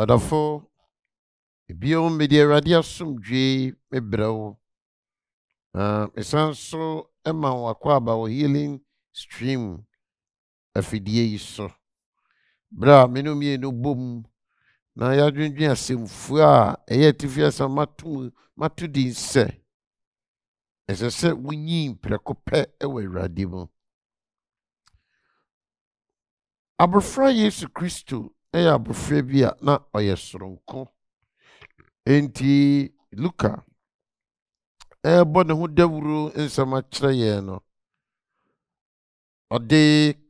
ɔdɔfo ebio mmedi awurade asomdwe mebrɛ wo mesan so ma wakɔ aba wɔ healing stream afidie yi so berɛ a meno mmienu bom na yɛadwendwen asɛmfuo a ɛyɛ atifi asɛm mato din sɛ ɛsɛ sɛ wonyin prɛko pɛ wɔ awurade mu abɔfra yesu kristo ɛyɛ abɔfra bi a na ɔyɛ soronko enti luka ɛrebɔ ne ho dawuro nsɛm akyerɛ yɛn no ɔde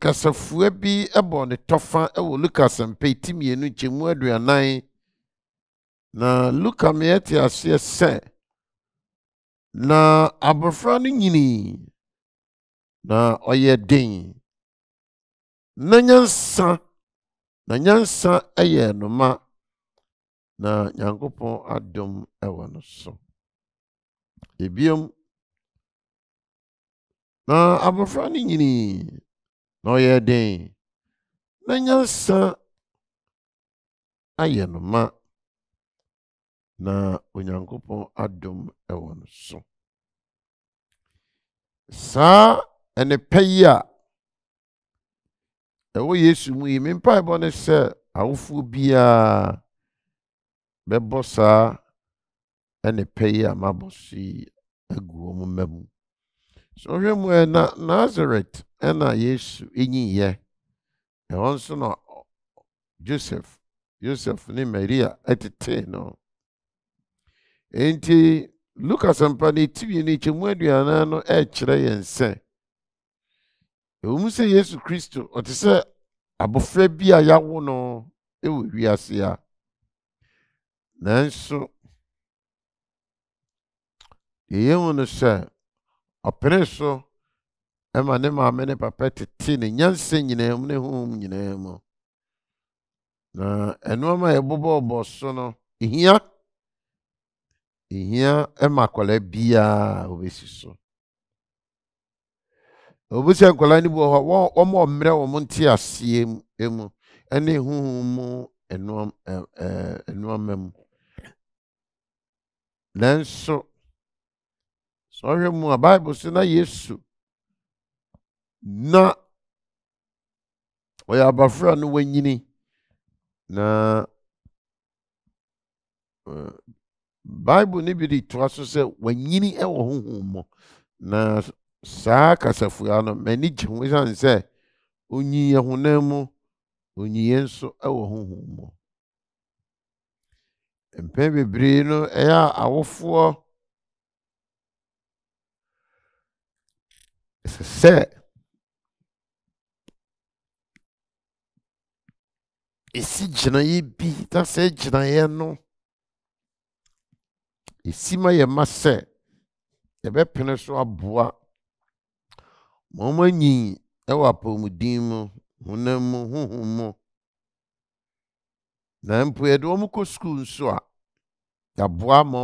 kasafua bi ɛbɔ ne tɔfa ɛwɔ luka sɛmpa ti mmienu nkyɛmu aduanan na luka meɛ te aseɛ sɛ na abɔfra no nyinii. na ɔyɛ den na nyansa na nyansa yɛ nnoma na nyankopɔn adom wɔ no so ebiom na abɔfra no nyinii na ɔyɛ den na nyansa ayɛ no na onyankopɔn adom wɔ no so saa ɛne pɛ yi a ɛwɔ yesu mu yi me mpaebɔ ne sɛ awofoɔ biara bɛbɔ saa ɛne pɛ yi a mabɔ so yi agu wɔn mma mu so mu na nazaret ɛna yesu ɛnyinyɛ ɛhɔ nso na joseph joseph ne maria ɛtetee no enti lukas mpa ne tibie no kyɛmu aduanan no ɛrekyerɛ yɛn sɛ ɛwom sɛ yesu kristo ɔte sɛ abɔfra bi a yɛawo no ɛwɔ wiase a nanso deɛ yɛhu no sɛ ɔpene so ɛma ne maame ne papa tete ne nyansa nyinaa mu ne honhom nyinaa mu na ɛnoɔma a yɛbobɔɔbɔ so no ɛhia ɛhia ɛma akwadaa biara obɛsi so obi sɛ nkwadaa no bi wɔ hɔ wɔn wɔn a ɔmmerɛ wɔn nte aseɛ mu ne huhu mu nnoɔm ɛɛ nnoɔma mu nanso sɛ ɔhwɛ mu a baibu so na yesu na ɔyɛ abafra no wanyini na e, baibu no bi de toa so sɛ wanyini wɔ huhu mu na. saa kasafua no m'ani gye ho esiane sɛ onyiiɛ honam mu onyiiɛ nso wɔ honhom mu mpɛn bebree no a awofoɔ se se ɛsi gyinaeɛ bi se sɛ gyinaeɛ no ɛsi ma yɛ ma sɛ yɛbɛpene so aboa ma ọma nyin ɛwɔ apɔmuden mu honam mu honhom mu na mpo yɛde wɔn kɔ sukuu nso a yɛaboa ma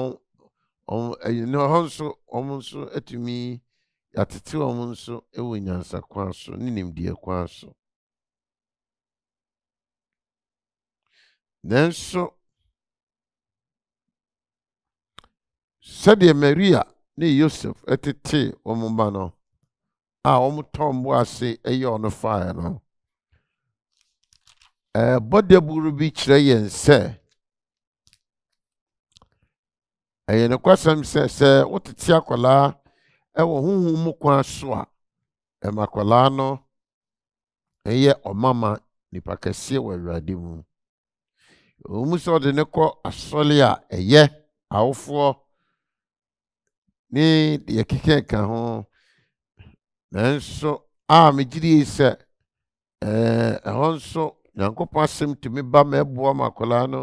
ɛyìn hɔ nso wɔn nso atumi yɛatete wɔn nso ɛwɔ nyansa kwan so ne nimdeɛ kwan so nanso sɛdeɛ maria ne yosef tete wɔn ba no. a wɔtɔn mbɔ ase yɛ ɔno faeɛ no bɔda buru bi kyerɛ yɛn sɛ ɛyɛ nokwasɛm sɛ sɛ wotete akwadaa ɛwɔ honhom mu kwan so a ɛma akwadaa no ɛyɛ ɔmama nipa kɛseɛ wɔ awurade mu ɔmu sɛ ɔde ne kɔ asɔre a ɛyɛ awofoɔ ne deɛ keka ka ho nanso a megye sɛ eh, ɛhɔ nso nyankopɔn asɛm tumi ba ma ɛboa ma akwadaa no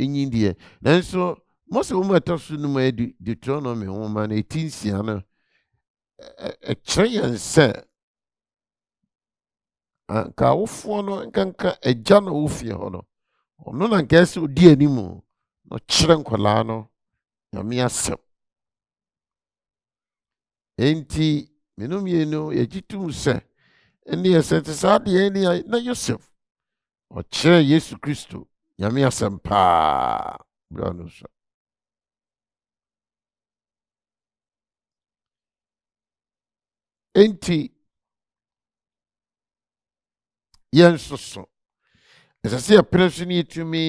ɛnyin deɛ nanso mose wɔn a ɛtɔ so no mu yɛ deuteronomy nwoma no eti nsia no ɛkyerɛ yɛn sɛ anka awofoɔ no nkanka agya na ɔwɔ fie hɔ no ɔno na nka ɛsɛ ɔdi anim na ɔkyerɛ nkwadaa no nyame asɛm enti mmienu mmienu yɛgye jitu sɛ ɛne ɛsɛ te saa deɛ ne na yosef ɔkyerɛ yesu kristo nyame asɛm paa bra no so enti yɛnsoso ɛsɛ sɛ yɛpere so ne yɛtumi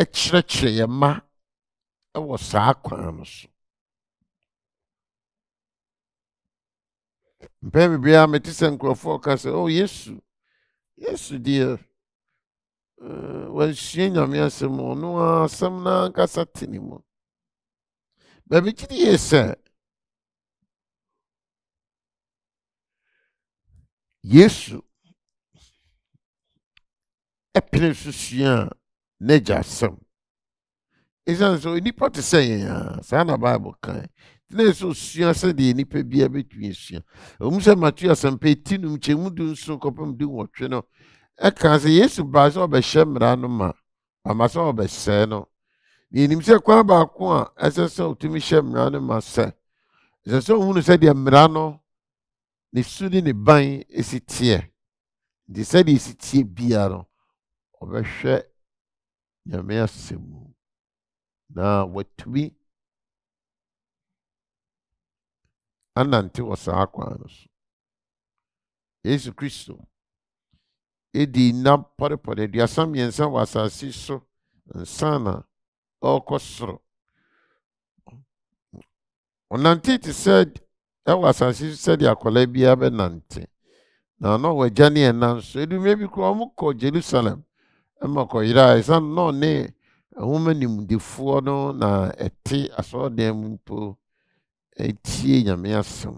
ɛkyerɛkyerɛ yɛ ma ɛwɔ saa kwan no so mpɛn bibiara mete sɛ nkurɔfoɔ ka sɛ oh yesu yesu deɛ uh, eh, wɔasua nyame asɛm ɔno a asɛm no ankasa te ne mu baabi gyidi yɛ sɛ yesu ɛpene so sua a n'agya asɛm ɛsiane sɛ onipa te sɛ yɛn a saa na bible kan Ne na ɛsɛ osua sɛdeɛ nipa bia bɛtumi asua ɔmu sɛ matthew asɛmpa eti num kyɛn mu du nson kɔpem du nwɔtwe no ɛka sɛ yesu baa sɛ ɔbɛhyɛ mmara no ma ama sɛ ɔbɛsɛɛ no yɛnim sɛ kwan baako a ɛsɛ sɛ ɔtumi hyɛ mmara no ma sɛ ɛsɛ sɛ ɔhunu sɛdeɛ mmara no ne su ne ne ban esi teɛ nti sɛdeɛ esi teɛ bia no ɔbɛhwɛ nyame asɛm na watumi. anante saa ananteɔsaakwaanos yesu kristo ɛdi nna pɔrepɔre aduasa mmiɛnsa wɔ asase so nsa na ɔrekɔ soro ɔnante te sɛ ɛwɔ asase so sɛdeɛ akwadaa biara bɛnante na na ɔwɔ agya ne ɛna nso edumire bi koraa ɔmo kɔ jerusalem ɛma kɔyera ɛsan na ɔne ɛhoma nimdefoɔ no na ɛte asɔredan mu mpo etie nyame asɛm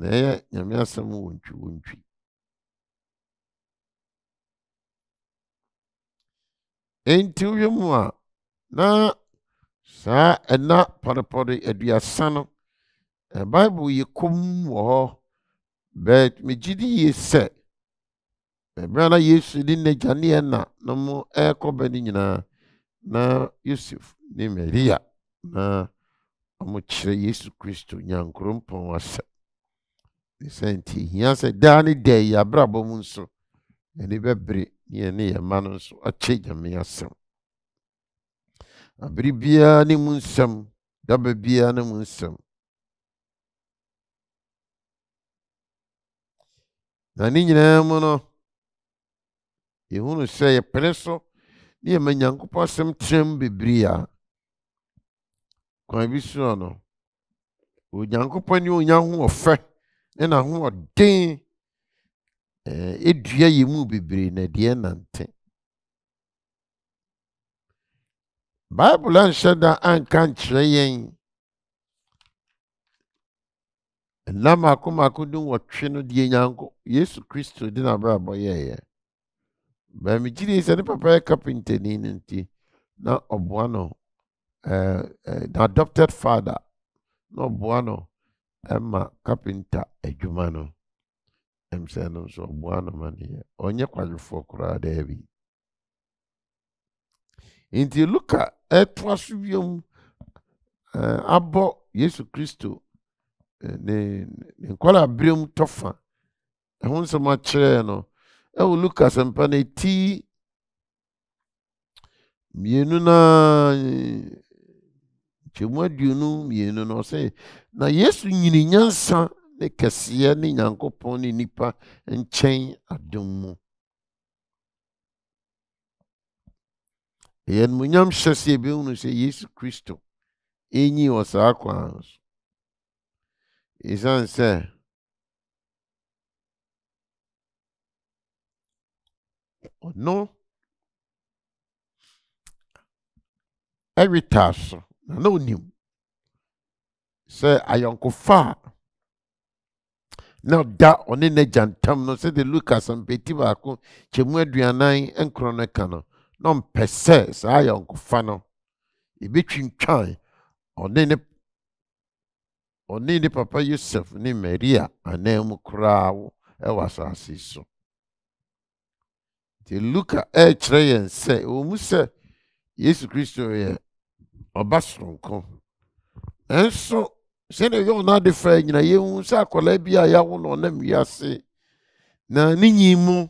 na ɛyɛ nyame asɛm wɔ ntwi wɔ ntwi enti woyɛ mu a na saa ɛna e pɔrepɔre aduasa e no e bible yɛ kom wɔ hɔ but megye di yie sɛ ɛberɛ na yesu ne n'agya ne ɛna no mo ɛrekɔba no nyinaa na yosef ne maria na ɔmokyerɛ yesu kristo nyankorɔmpɔn asɛm ne sɛ nti hia sɛ daa ne dɛ yɛ abrabɔ mu nso yɛne bɛbere ne yɛne yɛ ma no nso akyɛ gyame asɛm abere biara ne mu nsɛm daba biara ne mu nsɛm na ne nyinaa mu no yɛhunu sɛ yɛpene so ne yɛma nyankopɔn asɛm trɛm bebree a kwan bi so no onyankopɔn ne onya ho ɔfɛ ne n'aho ɔden edua yɛ mu bebree na deɛ nante baibul anhyɛ da anka nkyerɛ yɛn nna mako mako dun wɔtwe no deɛ nyanko yesu kristo de n'abrabɔ yɛɛyɛ bɛn mi gyi de sɛ ne papa yɛ kapintani ne nti na ɔboa no Eh, eh, na adopted father na ɔboa no ma kapinta edwuma no ɛm sɛ no nso ɔboa no ma na ihe, ɔnyɛ kwadwofoɔ koraa bi nti luka ɛtoa so wiem eh, abɔ yesu kristo ne ne nkwalaa abirim tɔfa ɛho nsɛm akyerɛɛ no ɛwɔ luka sɛmpa na eti mmienu na. kyɛmu aduonu mmienu no ɔsɛ na yesu nyini nyansa ne kɛseɛ ne nyankopɔn ne nipa nkyɛn adom mu ɛyɛ nomonyam hyɛ sɛ yɛbɛhunu sɛ yesu kristo ɛnyi wɔ saa kwan so ɛsiane sɛ ɔno ɛwetaa so na na onim sɛ ayɔnkofa a na ɔda ɔne n'agya ntam no sɛde lukas mpɛti baako kyɛmu aduanan nkorɔ no ka no na ɔmpɛ sɛ saa ayɔnkofa no ebɛtwintwan ɔne ne ɔne ne papa yosef ne maria anan mu koraa ɛwɔ asase so nti luka ɛrekyerɛ yɛn sɛ ɛwɔ mu sɛ yesu kristo yɛ ɔba soronko ɛnso sɛdeɛ ɛyɛ ɔno ade fɛ nyina yɛhu sɛ akwadaa bi a yɛawo no ɔnam wiase na ne nyi mu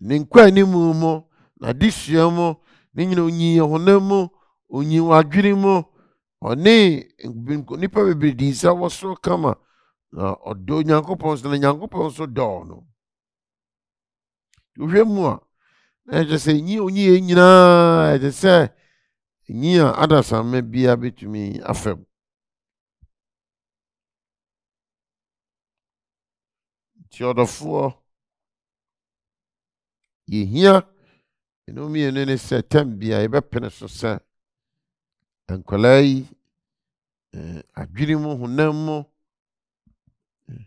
ne nkwa ne mu mu n'adesua mu n'enyina nyina onyi ɔhonam mu onyi adwiri mu ɔne nipa bebree dị nsa wɔ soro kama na ɔdɔ nyankopɔn so na nyankopɔn nso dọọ no wohwɛ mu a na ɛkyɛ sɛ nyi onyi yɛ nyinaa ɛkyɛ sɛ nyi a adasamma biara bɛtumi afam nti ɔdɔfoɔ yɛhia ɛno mmienu ne sɛ tam bia yɛbɛpene so sɛ nkwadaa yi eh, adwene mu honam mu eh,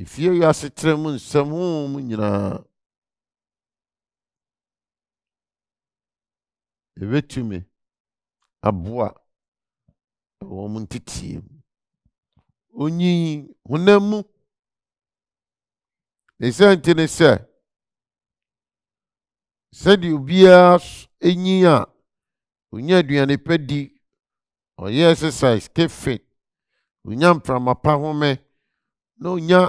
efie yɛ asetere mu nsɛm ho mu nyinaa ɛbɛtumi aboa wɔ mo ntetie mu onyin honam mu esan ti ne sɛ sɛdeɛ obiara enyin a onya aduane pɛ di ɔyɛ exercise kefe onya mprama pa home na onya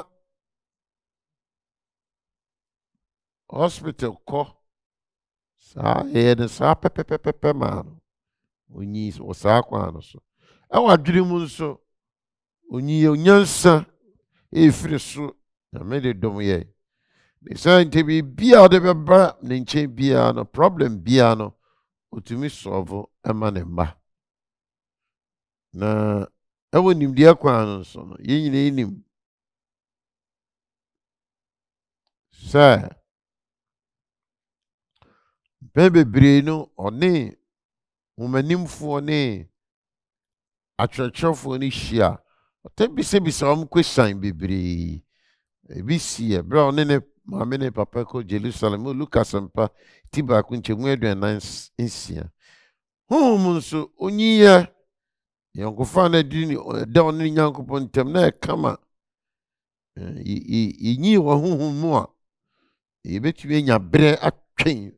hospital kɔ saa ɛyɛ no saa pɛpɛpɛpɛ maa no onye isi ụsa akwa anọ so awadiri m nso onye onyansa efiri so nyame de dom yɛ nisan nti biribiara ọ ɔde bɛba ne nkyɛn biara no problem biara no otumi sɔɔvo ɛma ne mma na ɛwɔ nimdeɛ kwan no nso no yɛn nyinaa nim sɛ mpɛn bebree no ɔne homanimfoɔ ne atwerɛtwerɛfoɔ no hyia ɔtɛ bisabisa wɔn kwesan bebree ebi si yɛ bere a ɔne ne maame ne papa kɔ jerusalem o lukas mpa ti baako nkyɛnmu aduanan nsia honhom nso onyinyɛ yɔnkofa no adi ni ɛda ɔne nyankopɔn ntam na ɛkama yɛnyii wɔ honhom mu a yɛbɛtumi anya berɛ atwɛn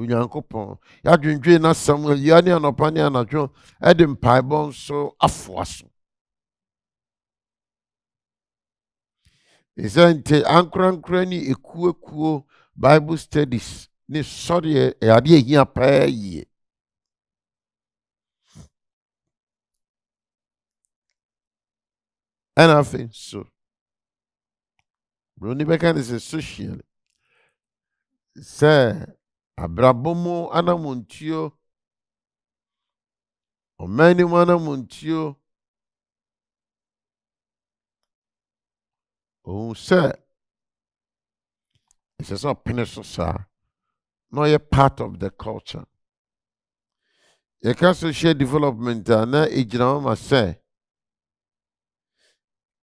onyankopɔn yɛadwendwee n'asɛm awia ne anɔpa ne anadwo ɛde mpaebɔ nso afoa so sɛ nti ankorankora ne ekuokuo bible studies ne sɔre ade ahia paa yie ɛna afei nso buroni bɛka ne sɛ socially sɛ Abrabomo, mu anamontuo ɔman anim anamontuo ohun sɛ ɛsɛ sɛ ɔpene so saa na ɔyɛ part of the culture yɛka social development a na ɛgyina hɔ ma sɛ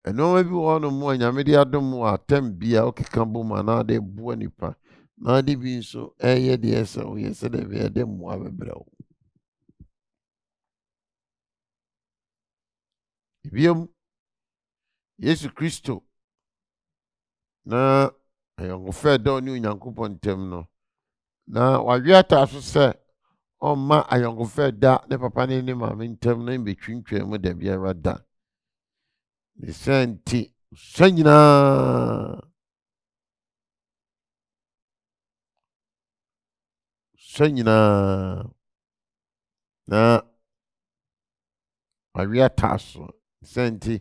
ɛnoɔma bi wɔ hɔ nom a nyame de adom wɔ atam bia wokeka bom anaa de boa nipa na bi nso ɛyɛ deɛ ɛsɛ woyɛ sɛdeɛ ɛbɛyɛ de mmoa bɛbrɛ wo ebiom yesu kristo na ayɔnkofa dɔ ne onyankopɔn ntam no na wawe ataa so sɛ ɔmma ayɔnkofa da ne papa ne ne maame ntam no mbɛtwintwan mu da biara da ne sɛ nti sɛ nyinaa sɛ nyinaa na awea taa so sɛ nti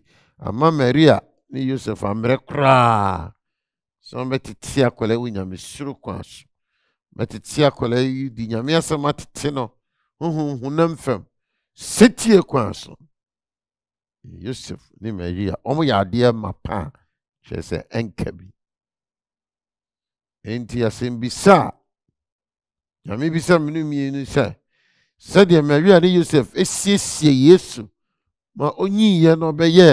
ama maria ne yosef ammerɛ koraa sɛ ɔbɛtete akwadaa wo nyamesuro kwan so bɛtete akwadaa yi di nyame asɛm atete no honhonhonam fam setie kwan so yosef ne maria wɔyɛ adeɛ ma paa kyerɛ sɛ ɛnka bi enti asɛmbisa a nyame bi sɛ mene mmienu sɛ sɛdeɛ maria ne yosef asiesie yesu ma ɔnyiiɛ no ɔbɛyɛ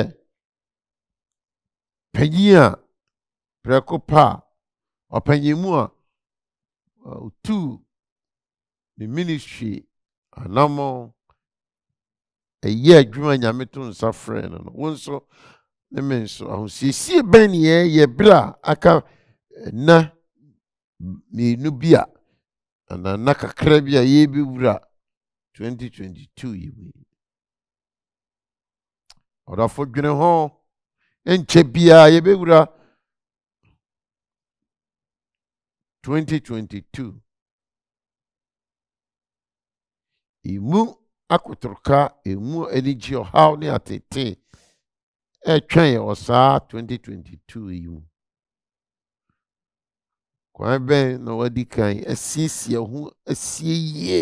panyin a prɛko pa a ɔpanyin mu a ɔtuu ne ministry anammɔ ɛyɛ adwuma nyame to nsa frɛ no no wo nso ne me nso ahosiesie bɛn neɛ yɛ berɛ a aka eh, na mmienu bi a anaa nna kakra bi a wura 2022 yi mu ɔdafo dwene ho nkyɛ biara yɛbɛwura 2022 emu akotoroka emu anigye ɔhaw ne atete ɛtwɛn saa 2022 yi mu kwan bɛn na wadi kan asiesie ho asie yie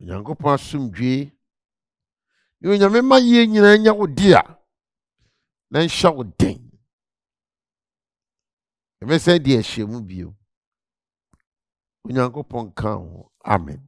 onyankopɔn asomdwee ne onyame ma yie nyinaa nyɛ wo a na nhyɛ wo den ɛmɛsɛn deɛ ɛhyɛ mu bio onyankopɔn ka ho amen